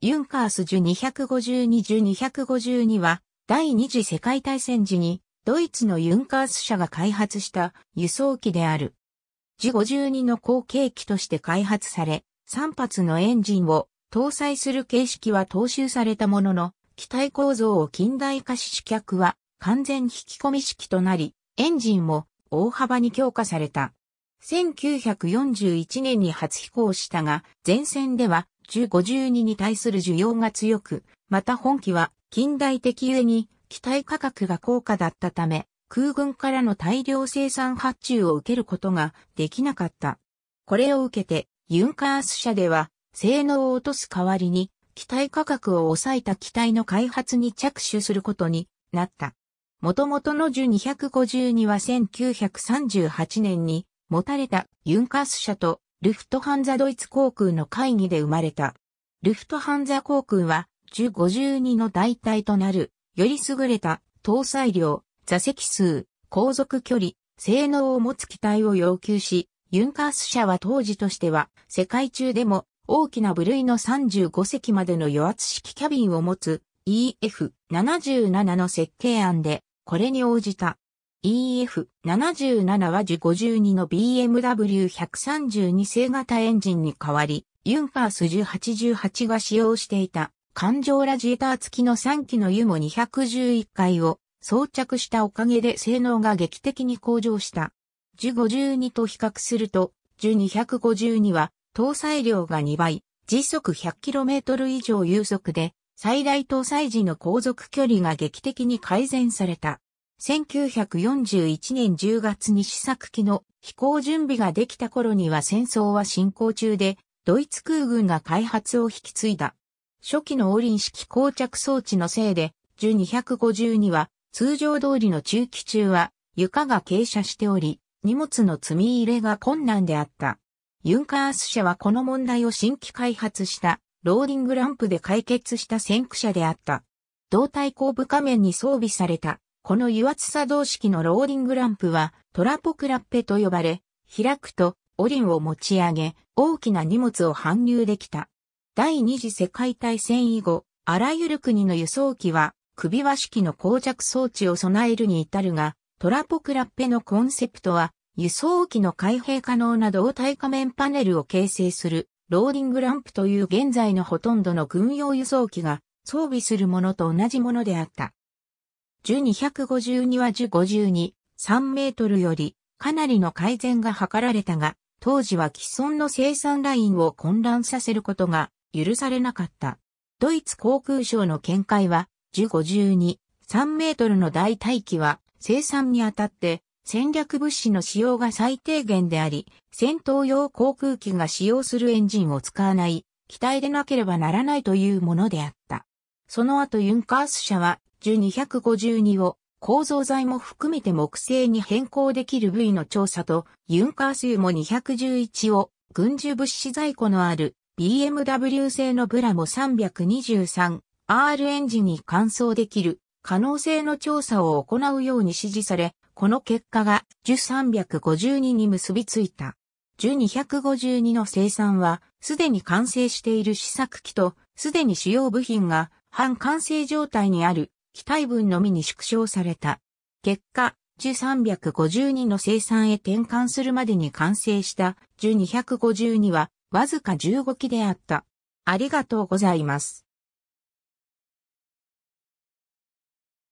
ユンカースジ252ジ252は、第二次世界大戦時に、ドイツのユンカース社が開発した輸送機である。ジ52の後継機として開発され、3発のエンジンを搭載する形式は踏襲されたものの、機体構造を近代化し試客は完全引き込み式となり、エンジンも大幅に強化された。1941年に初飛行したが、前線では十五5 2に対する需要が強く、また本機は近代的ゆえに機体価格が高価だったため、空軍からの大量生産発注を受けることができなかった。これを受けて、ユンカース社では、性能を落とす代わりに、機体価格を抑えた機体の開発に着手することになった。元々の二百252は1938年に持たれたユンカース社とルフトハンザドイツ航空の会議で生まれた。ルフトハンザ航空は、中52の代替となる、より優れた、搭載量、座席数、航続距離、性能を持つ機体を要求し、ユンカース社は当時としては、世界中でも大きな部類の35席までの与圧式キャビンを持つ EF77 の設計案で、これに応じた。EF77 は G52 の BMW132 製型エンジンに代わり、ユンファース1088が使用していた環状ラジエーター付きの3機のユモ211回を装着したおかげで性能が劇的に向上した。G52 と比較すると、G252 は搭載量が2倍、時速 100km 以上有速で、最大搭載時の航続距離が劇的に改善された。1941年10月に試作機の飛行準備ができた頃には戦争は進行中で、ドイツ空軍が開発を引き継いだ。初期のオリン式膠着装置のせいで、ジ252は通常通りの中期中は床が傾斜しており、荷物の積み入れが困難であった。ユンカース社はこの問題を新規開発したローリングランプで解決した先駆者であった。胴体後部下面に装備されたこの油圧作動式のローリングランプはトラポクラッペと呼ばれ、開くとオリンを持ち上げ、大きな荷物を搬入できた。第二次世界大戦以後、あらゆる国の輸送機は首輪式の膠着装置を備えるに至るが、トラポクラッペのコンセプトは、輸送機の開閉可能な動体仮面パネルを形成する、ローリングランプという現在のほとんどの軍用輸送機が装備するものと同じものであった。樹252は樹52、3メートルよりかなりの改善が図られたが、当時は既存の生産ラインを混乱させることが許されなかった。ドイツ航空省の見解は、樹52、3メートルの代替機は生産にあたって戦略物資の使用が最低限であり、戦闘用航空機が使用するエンジンを使わない、機体でなければならないというものであった。その後ユンカース社は樹252を構造材も含めて木製に変更できる部位の調査と、ユンカー数も211を軍需物資在庫のある BMW 製のブラも 323R エンジンに換装できる可能性の調査を行うように指示され、この結果が樹352に結びついた。樹252の生産は、すでに完成している試作機と、すでに主要部品が半完成状態にある機体分のみに縮小された。結果、1 352の生産へ転換するまでに完成した1 252はわずか15機であった。ありがとうございます。